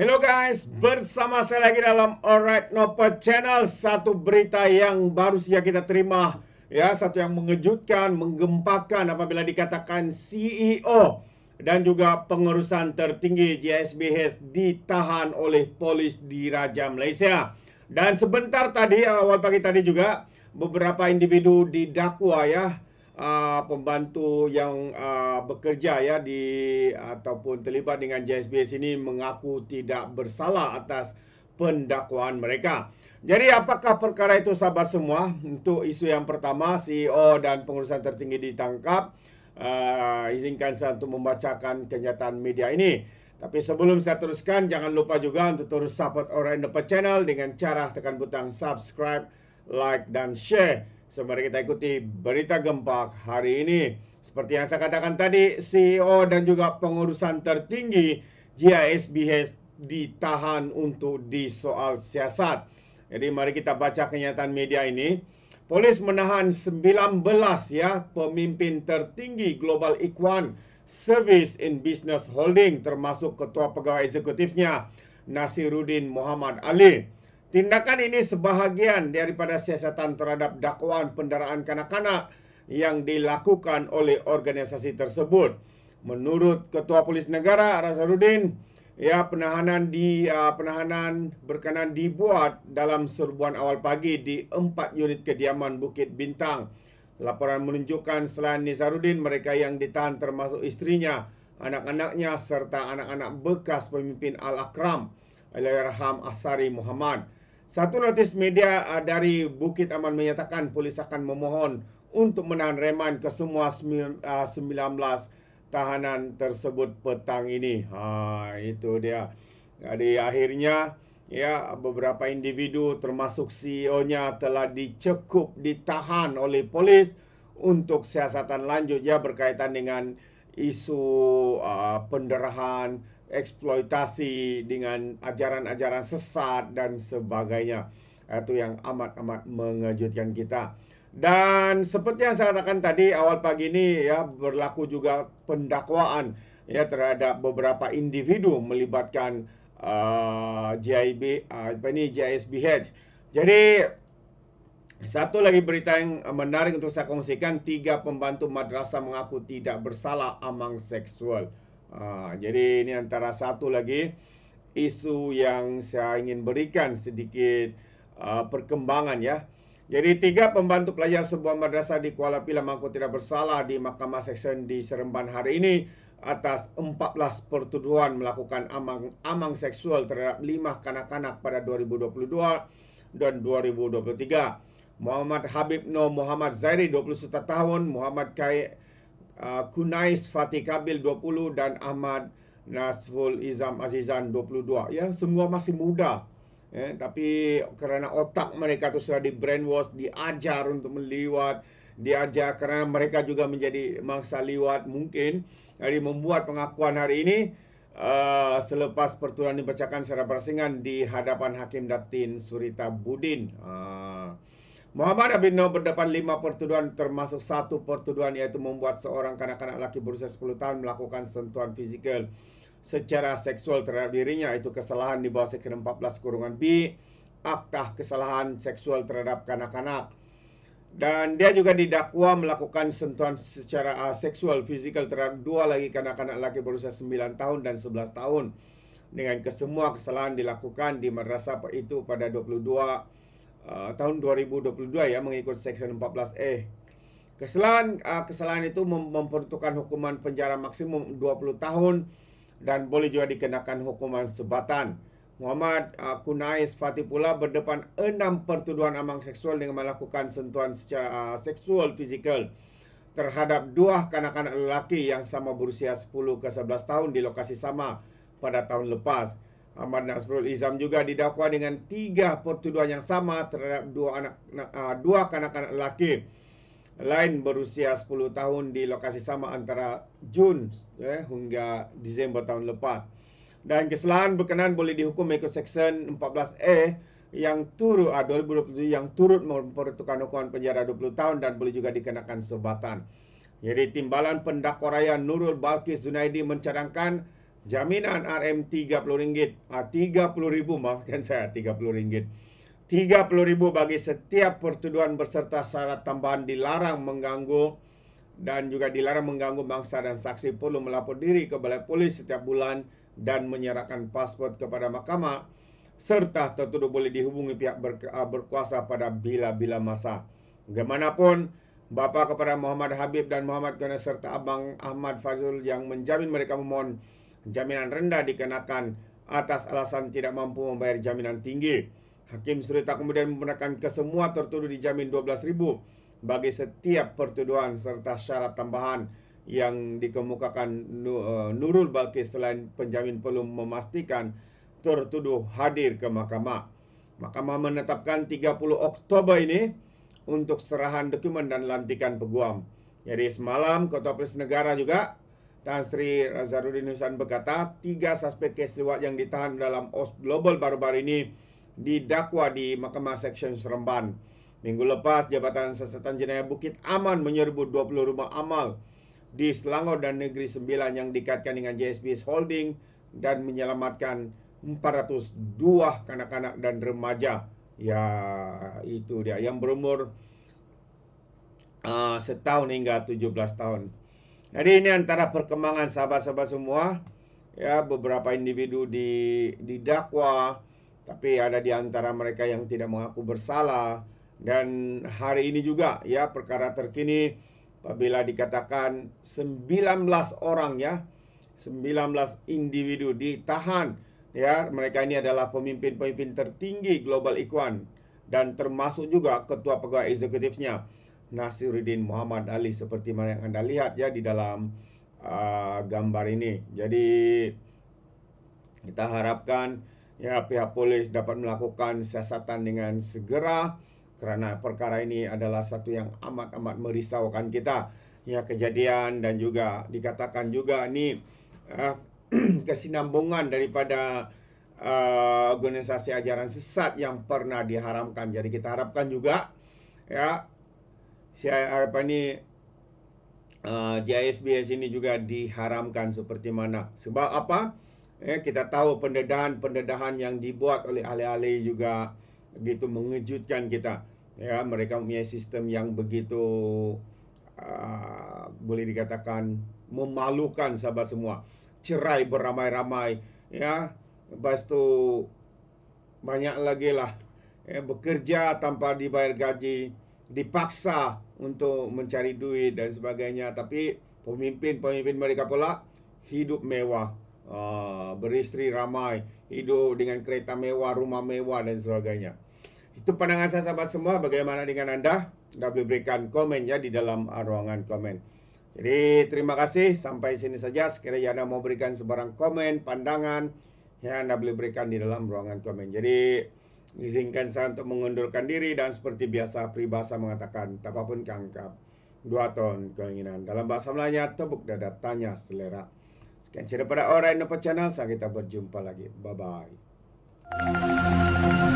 Hello guys, hmm. bersama saya lagi dalam Alright Nopa Channel Satu berita yang baru saja kita terima ya Satu yang mengejutkan, menggempakan apabila dikatakan CEO Dan juga pengurusan tertinggi JSBH ditahan oleh polis di Raja Malaysia Dan sebentar tadi, awal pagi tadi juga Beberapa individu didakwa ya uh, pembantu yang uh, bekerja ya di ataupun terlibat dengan JSBS ini mengaku tidak bersalah atas pendakwaan mereka. Jadi apakah perkara itu sahabat semua? Untuk isu yang pertama, CEO dan pengurusan tertinggi ditangkap. Uh, izinkan saya untuk membacakan kenyataan media ini. Tapi sebelum saya teruskan, jangan lupa juga untuk terus support Orang Depan Channel dengan cara tekan butang subscribe, like, dan share. So, mari kita ikuti berita gempak hari ini. Seperti yang saya katakan tadi, CEO dan juga pengurusan tertinggi GISBH ditahan untuk disoal siasat. Jadi mari kita baca kenyataan media ini. Polis menahan 19 ya pemimpin tertinggi Global Equan Service in Business Holding termasuk ketua pegawai eksekutifnya Nasiruddin Muhammad Ali. Tindakan ini sebahagian daripada siasatan terhadap dakwaan pendaraan kanak-kanak yang dilakukan oleh organisasi tersebut. Menurut Ketua Polis Negara Razaluddin, ya penahanan di uh, penahanan berkenaan dibuat dalam serbuan awal pagi di empat unit kediaman Bukit Bintang. Laporan menunjukkan selain Nizarudin, mereka yang ditahan termasuk istrinya, anak-anaknya serta anak-anak bekas pemimpin Al-Akram, Alayarham Asari Muhammad. Satu notis media uh, dari Bukit Aman menyatakan polis akan memohon untuk menahan reman ke semua 19 uh, tahanan tersebut petang ini. Ha, itu dia. Jadi akhirnya ya beberapa individu termasuk CEO-nya telah dicekup ditahan oleh polis untuk siasatan lanjut ya berkaitan dengan isu uh, penderahan eksploitasi dengan ajaran-ajaran sesat dan sebagainya. Itu yang amat-amat mengejutkan kita. Dan seperti yang saya katakan tadi awal pagi ini ya berlaku juga pendakwaan ya terhadap beberapa individu melibatkan JIB uh, uh, apa ini JSBH. Jadi satu lagi berita yang menarik untuk saya kongsikan tiga pembantu madrasah mengaku tidak bersalah amang seksual. Ha, jadi ini antara satu lagi isu yang saya ingin berikan sedikit uh, perkembangan ya. Jadi tiga pembantu pelajar sebuah madrasah di Kuala Pilah mengaku tidak bersalah di Mahkamah Seksyen di Seremban hari ini atas 14 pertuduhan melakukan amang, amang seksual terhadap lima kanak-kanak pada 2022 dan 2023. Muhammad Habib No Muhammad Zairi 21 tahun, Muhammad Kai uh, Kunais Fatih Kabil 20 dan Ahmad Nasful Izam Azizan 22 ya semua masih muda ya tapi kerana otak mereka tu sudah di brainwash diajar untuk meliwat diajar kerana mereka juga menjadi mangsa liwat mungkin jadi membuat pengakuan hari ini Uh, selepas pertuduhan dibacakan secara bersinggan di hadapan Hakim Datin Surita Budin. Uh. Muhammad bin berdepan lima pertuduhan termasuk satu pertuduhan yaitu membuat seorang kanak-kanak laki berusia 10 tahun melakukan sentuhan fisikal secara seksual terhadap dirinya itu kesalahan di bawah sekian 14 kurungan B akta kesalahan seksual terhadap kanak-kanak dan dia juga didakwa melakukan sentuhan secara ah, seksual fisikal terhadap dua lagi kanak-kanak laki berusia 9 tahun dan 11 tahun dengan kesemua kesalahan dilakukan di madrasah itu pada 22 Ah, tahun 2022 ya mengikut Seksyen 14 e Kesalahan uh, kesalahan itu mem- memperuntukkan hukuman penjara maksimum 20 tahun dan boleh juga dikenakan hukuman sebatan. Muhammad uh, Kunais Fatih pula berdepan enam pertuduhan amang seksual dengan melakukan sentuhan secara uh, seksual fizikal terhadap dua kanak-kanak lelaki yang sama berusia 10 ke 11 tahun di lokasi sama pada tahun lepas. Ahmad Nasrul Izam juga didakwa dengan tiga pertuduhan yang sama terhadap dua anak ah, dua kanak-kanak lelaki lain berusia 10 tahun di lokasi sama antara Jun eh, hingga Disember tahun lepas. Dan kesalahan berkenaan boleh dihukum mengikut Seksyen 14A yang turut ah, 2020 yang turut memperuntukkan hukuman penjara 20 tahun dan boleh juga dikenakan sebatan. Jadi timbalan pendakwa raya Nurul Balkis Zunaidi mencadangkan Jaminan RM30 RM30,000 maafkan saya RM30 RM30,000 bagi setiap pertuduhan Berserta syarat tambahan dilarang mengganggu Dan juga dilarang mengganggu bangsa dan saksi Perlu melapor diri ke balai polis setiap bulan Dan menyerahkan pasport kepada mahkamah Serta tertuduh boleh dihubungi pihak ah, berkuasa pada bila-bila masa Bagaimanapun Bapa kepada Muhammad Habib dan Muhammad Kena serta Abang Ahmad Fazul yang menjamin mereka memohon jaminan rendah dikenakan atas alasan tidak mampu membayar jaminan tinggi. Hakim Surita kemudian membenarkan kesemua tertuduh dijamin RM12,000 bagi setiap pertuduhan serta syarat tambahan yang dikemukakan eh, Nurul Balkis selain penjamin perlu memastikan tertuduh hadir ke mahkamah. Mahkamah menetapkan 30 Oktober ini untuk serahan dokumen dan lantikan peguam. Jadi semalam Ketua Polis Negara juga Tan Sri Razaruddin Husan berkata, tiga suspek kes liwat yang ditahan dalam OS Global baru-baru ini didakwa di Mahkamah Seksyen Seremban. Minggu lepas, Jabatan Siasatan Jenayah Bukit Aman menyerbu 20 rumah amal di Selangor dan Negeri Sembilan yang dikaitkan dengan JSBS Holding dan menyelamatkan 402 kanak-kanak dan remaja. Ya, itu dia yang berumur uh, setahun hingga 17 tahun. Jadi ini antara perkembangan sahabat-sahabat semua. Ya, beberapa individu di didakwa tapi ada di antara mereka yang tidak mengaku bersalah dan hari ini juga ya perkara terkini apabila dikatakan 19 orang ya 19 individu ditahan ya mereka ini adalah pemimpin-pemimpin tertinggi Global Equan dan termasuk juga ketua pegawai eksekutifnya. Nasiruddin Muhammad Ali seperti mana yang Anda lihat ya di dalam uh, gambar ini. Jadi kita harapkan ya pihak polis dapat melakukan siasatan dengan segera karena perkara ini adalah satu yang amat-amat merisaukan kita ya kejadian dan juga dikatakan juga ini uh, kesinambungan daripada uh, organisasi ajaran sesat yang pernah diharamkan. Jadi kita harapkan juga ya CIR ni JISBS uh, ini juga diharamkan seperti mana sebab apa eh, kita tahu pendedahan-pendedahan yang dibuat oleh ahli-ahli juga begitu mengejutkan kita ya mereka punya sistem yang begitu uh, boleh dikatakan memalukan sahabat semua cerai beramai-ramai ya lepas tu banyak lagi lah eh, bekerja tanpa dibayar gaji dipaksa untuk mencari duit dan sebagainya tapi pemimpin-pemimpin mereka pula hidup mewah uh, ah, beristri ramai hidup dengan kereta mewah rumah mewah dan sebagainya itu pandangan saya sahabat semua bagaimana dengan anda anda boleh berikan komen ya di dalam ah, ruangan komen jadi terima kasih sampai sini saja sekiranya anda mau berikan sebarang komen pandangan yang anda boleh berikan di dalam ruangan komen jadi Izinkan saya untuk mengundurkan diri dan seperti biasa peribahasa mengatakan tak apa pun kangkap dua ton keinginan. Dalam bahasa Melayu tebuk dada tanya selera. Sekian cerita pada orang yang channel. Sampai kita berjumpa lagi. Bye bye.